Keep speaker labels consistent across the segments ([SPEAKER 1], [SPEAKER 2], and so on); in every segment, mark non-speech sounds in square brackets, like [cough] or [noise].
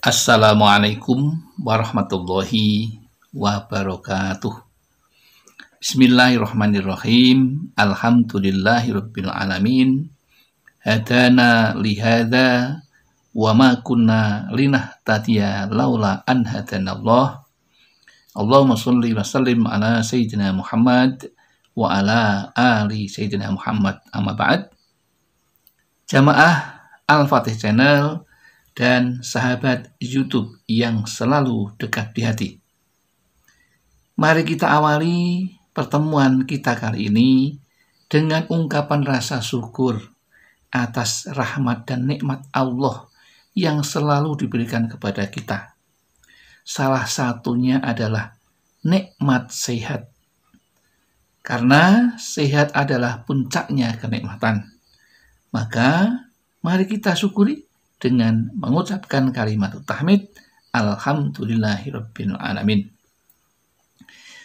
[SPEAKER 1] Assalamualaikum warahmatullahi wabarakatuh. Bismillahirrahmanirrahim. Alhamdulillahirabbil alamin. Hadana lihada wa ma kunna linahtadiya laula an hadanallah. Allahumma salli wa sallim ala sayyidina Muhammad wa ala ali sayyidina Muhammad amma ba'd. Jamaah Al-Fatih Channel dan sahabat YouTube yang selalu dekat di hati. Mari kita awali pertemuan kita kali ini dengan ungkapan rasa syukur atas rahmat dan nikmat Allah yang selalu diberikan kepada kita. Salah satunya adalah nikmat sehat. Karena sehat adalah puncaknya kenikmatan. Maka mari kita syukuri dengan mengucapkan kalimat tahmid Alhamdulillahirabbil alamin.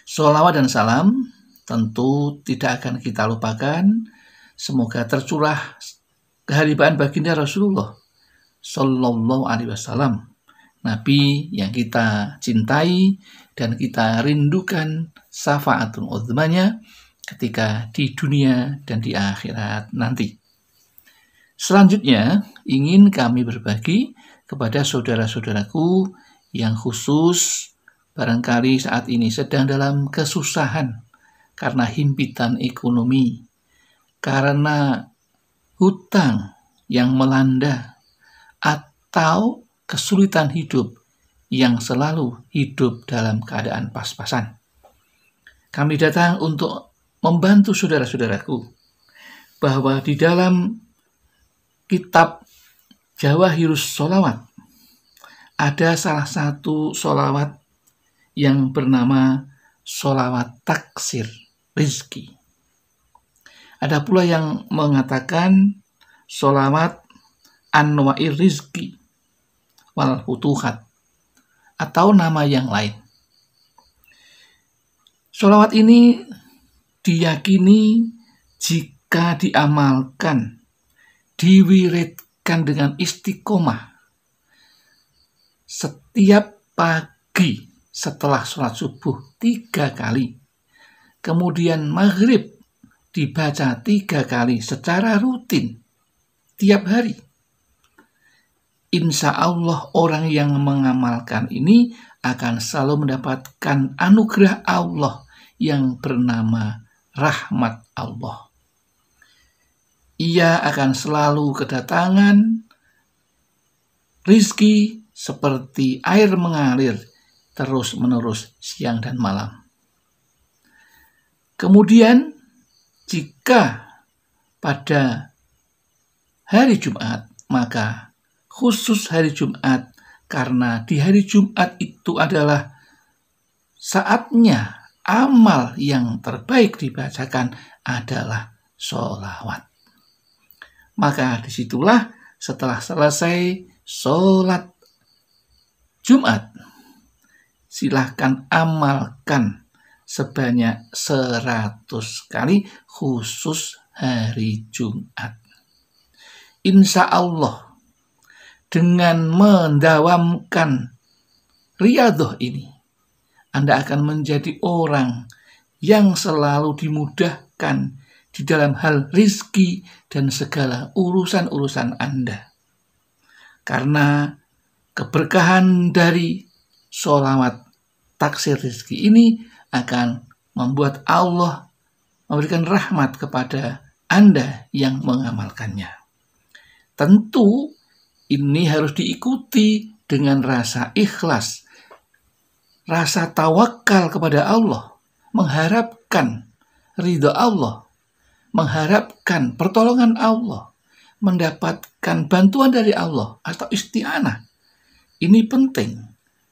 [SPEAKER 1] Salawat dan salam tentu tidak akan kita lupakan. Semoga tercurah keharibaan baginda Rasulullah Shallallahu alaihi wasallam, nabi yang kita cintai dan kita rindukan syafaatul uzmanya ketika di dunia dan di akhirat nanti. Selanjutnya, ingin kami berbagi kepada saudara-saudaraku yang khusus barangkali saat ini sedang dalam kesusahan karena himpitan ekonomi, karena hutang yang melanda, atau kesulitan hidup yang selalu hidup dalam keadaan pas-pasan. Kami datang untuk membantu saudara-saudaraku bahwa di dalam kitab Jawa Hirus Solawat ada salah satu solawat yang bernama solawat taksir rizki. Ada pula yang mengatakan solawat anwa'ir rizki wal Hutuhat atau nama yang lain. Solawat ini diyakini jika diamalkan diwiridkan dengan istiqomah setiap pagi setelah sholat subuh tiga kali. Kemudian maghrib dibaca tiga kali secara rutin tiap hari. Insya Allah orang yang mengamalkan ini akan selalu mendapatkan anugerah Allah yang bernama rahmat Allah ia akan selalu kedatangan rizki seperti air mengalir terus-menerus siang dan malam. Kemudian, jika pada hari Jumat, maka khusus hari Jumat, karena di hari Jumat itu adalah saatnya amal yang terbaik dibacakan adalah solawat. Maka disitulah setelah selesai sholat Jumat, silahkan amalkan sebanyak seratus kali khusus hari Jumat. Insya Allah, dengan mendawamkan riadoh ini, Anda akan menjadi orang yang selalu dimudahkan di dalam hal rizki dan segala urusan-urusan Anda. Karena keberkahan dari sholawat taksir rizki ini akan membuat Allah memberikan rahmat kepada Anda yang mengamalkannya. Tentu ini harus diikuti dengan rasa ikhlas, rasa tawakal kepada Allah, mengharapkan ridho Allah mengharapkan pertolongan Allah, mendapatkan bantuan dari Allah atau isti'anah. Ini penting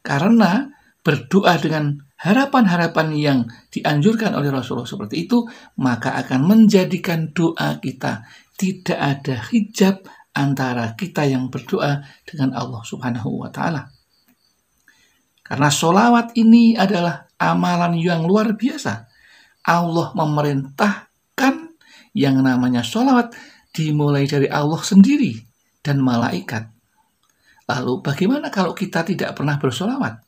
[SPEAKER 1] karena berdoa dengan harapan-harapan yang dianjurkan oleh Rasulullah seperti itu, maka akan menjadikan doa kita tidak ada hijab antara kita yang berdoa dengan Allah Subhanahu wa taala. Karena solawat ini adalah amalan yang luar biasa. Allah memerintah yang namanya sholawat dimulai dari Allah sendiri dan malaikat. Lalu bagaimana kalau kita tidak pernah bersolawat?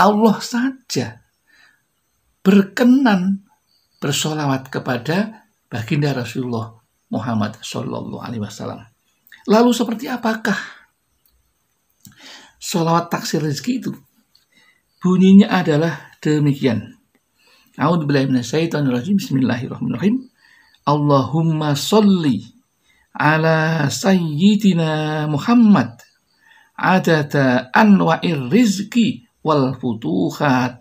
[SPEAKER 1] Allah saja berkenan bersolawat kepada baginda Rasulullah Muhammad Shallallahu Alaihi Wasallam. Lalu seperti apakah solawat taksir rezeki itu? Bunyinya adalah demikian. A'udzubillahiminasyaitonirrajim. Bismillahirrahmanirrahim. Allahumma salli ala sayyidina Muhammad adada anwa'ir rizki wal futuhat.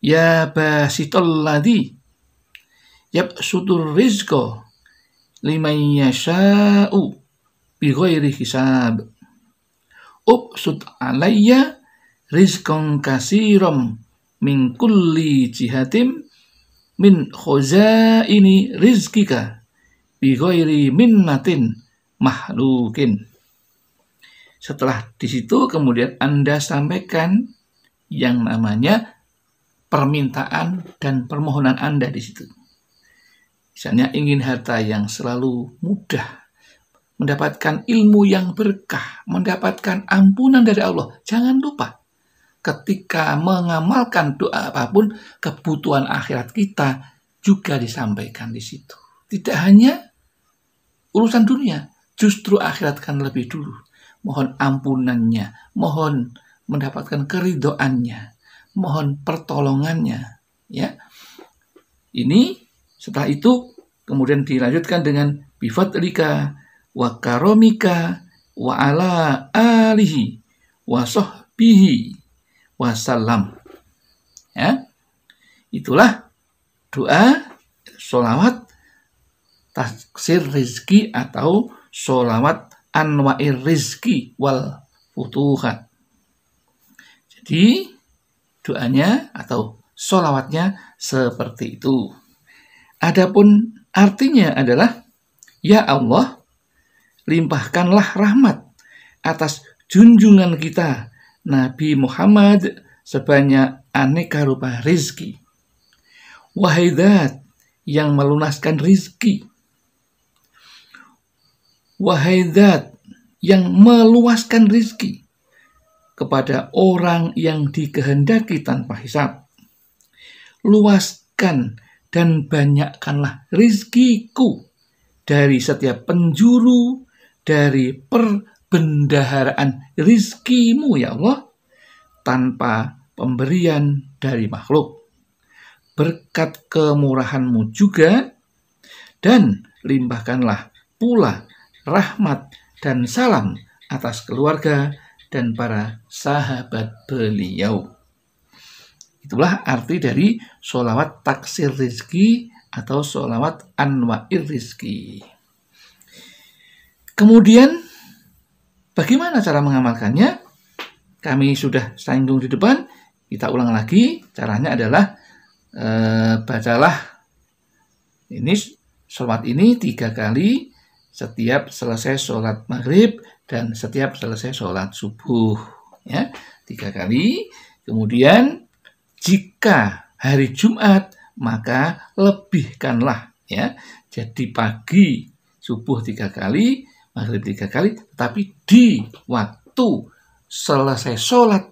[SPEAKER 1] Ya basitul ladhi sudur rizko liman yasha'u ghairi hisab. Ubsut alayya rizkon kasirom min kulli jihatim min khuzaini rizkika bighairi minnatin mahlukin. Setelah di situ kemudian Anda sampaikan yang namanya permintaan dan permohonan Anda di situ. Misalnya ingin harta yang selalu mudah, mendapatkan ilmu yang berkah, mendapatkan ampunan dari Allah. Jangan lupa ketika mengamalkan doa apapun, kebutuhan akhirat kita juga disampaikan di situ. Tidak hanya urusan dunia, justru akhirat kan lebih dulu. Mohon ampunannya, mohon mendapatkan keridoannya, mohon pertolongannya. Ya, ini setelah itu kemudian dilanjutkan dengan bivatrika wa karomika wa ala alihi wa sohbihi wasallam. Ya. Itulah doa, solawat, taksir rizki atau solawat anwa'ir rizki wal futuhat. Jadi doanya atau solawatnya seperti itu. Adapun artinya adalah, Ya Allah, limpahkanlah rahmat atas junjungan kita Nabi Muhammad sebanyak aneka rupa rizki. Wahai zat yang melunaskan rizki. Wahai zat yang meluaskan rizki kepada orang yang dikehendaki tanpa hisap. Luaskan dan banyakkanlah rizkiku dari setiap penjuru, dari per bendaharaan rizkimu ya Allah tanpa pemberian dari makhluk. Berkat kemurahanmu juga dan limpahkanlah pula rahmat dan salam atas keluarga dan para sahabat beliau. Itulah arti dari solawat taksir rizki atau solawat anwa'ir rizki. Kemudian Bagaimana cara mengamalkannya? Kami sudah singgung di depan, kita ulang lagi. Caranya adalah e, bacalah ini sholat ini tiga kali setiap selesai sholat maghrib dan setiap selesai sholat subuh ya tiga kali kemudian jika hari Jumat maka lebihkanlah ya jadi pagi subuh tiga kali maghrib tiga kali, tapi di waktu selesai sholat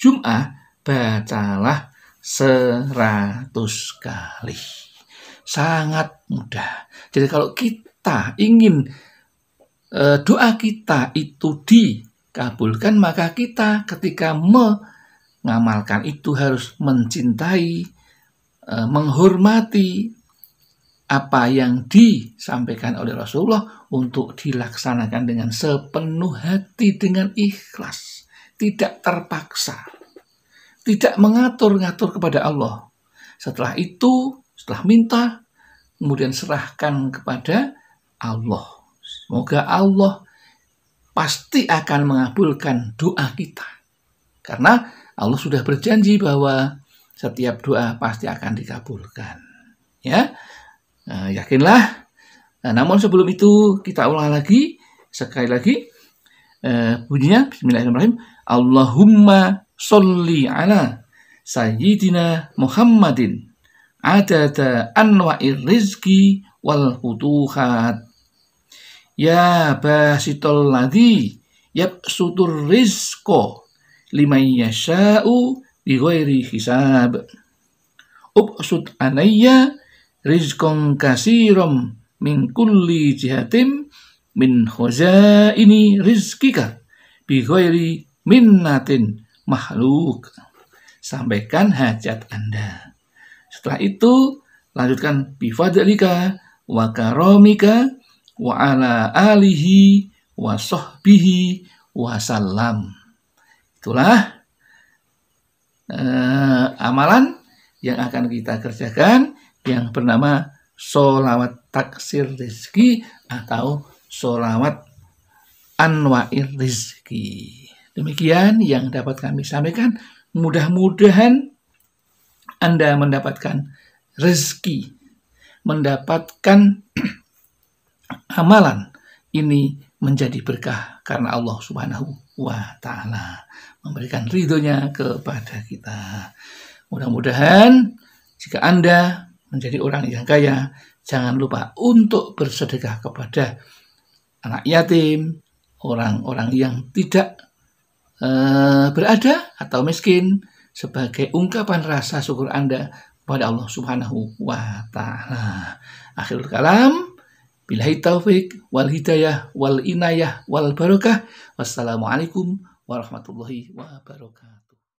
[SPEAKER 1] Jum'ah, bacalah seratus kali. Sangat mudah. Jadi kalau kita ingin e, doa kita itu dikabulkan, maka kita ketika mengamalkan itu harus mencintai, e, menghormati, apa yang disampaikan oleh Rasulullah untuk dilaksanakan dengan sepenuh hati dengan ikhlas, tidak terpaksa, tidak mengatur-ngatur kepada Allah. Setelah itu, setelah minta, kemudian serahkan kepada Allah. Semoga Allah pasti akan mengabulkan doa kita. Karena Allah sudah berjanji bahwa setiap doa pasti akan dikabulkan. Ya. Nah, yakinlah. Nah, namun sebelum itu kita ulang lagi sekali lagi eh, bunyinya Bismillahirrahmanirrahim. Allahumma sholli ala sayyidina Muhammadin adada anwa'ir rizki wal hutuhat Ya basitol ladhi sutur rizko liman yasha'u bighairi hisab. sut anaya rizqan kasirom min kulli jihatim min ini rizkika bi min minnatin makhluk. Sampaikan hajat Anda. Setelah itu lanjutkan bifadlika wa karomika wa ala alihi wa sohbihi wa salam. Itulah eh, amalan yang akan kita kerjakan yang bernama solawat taksir rizki atau solawat anwair rizki. Demikian yang dapat kami sampaikan. Mudah-mudahan Anda mendapatkan rezeki, mendapatkan [clears throat] amalan ini menjadi berkah karena Allah Subhanahu wa taala memberikan ridhonya kepada kita. Mudah-mudahan jika Anda menjadi orang yang kaya, jangan lupa untuk bersedekah kepada anak yatim, orang-orang yang tidak e, berada atau miskin sebagai ungkapan rasa syukur Anda kepada Allah Subhanahu wa taala. Akhirul kalam billahi taufik wal hidayah wal inayah wal barokah. Wassalamualaikum warahmatullahi wabarakatuh.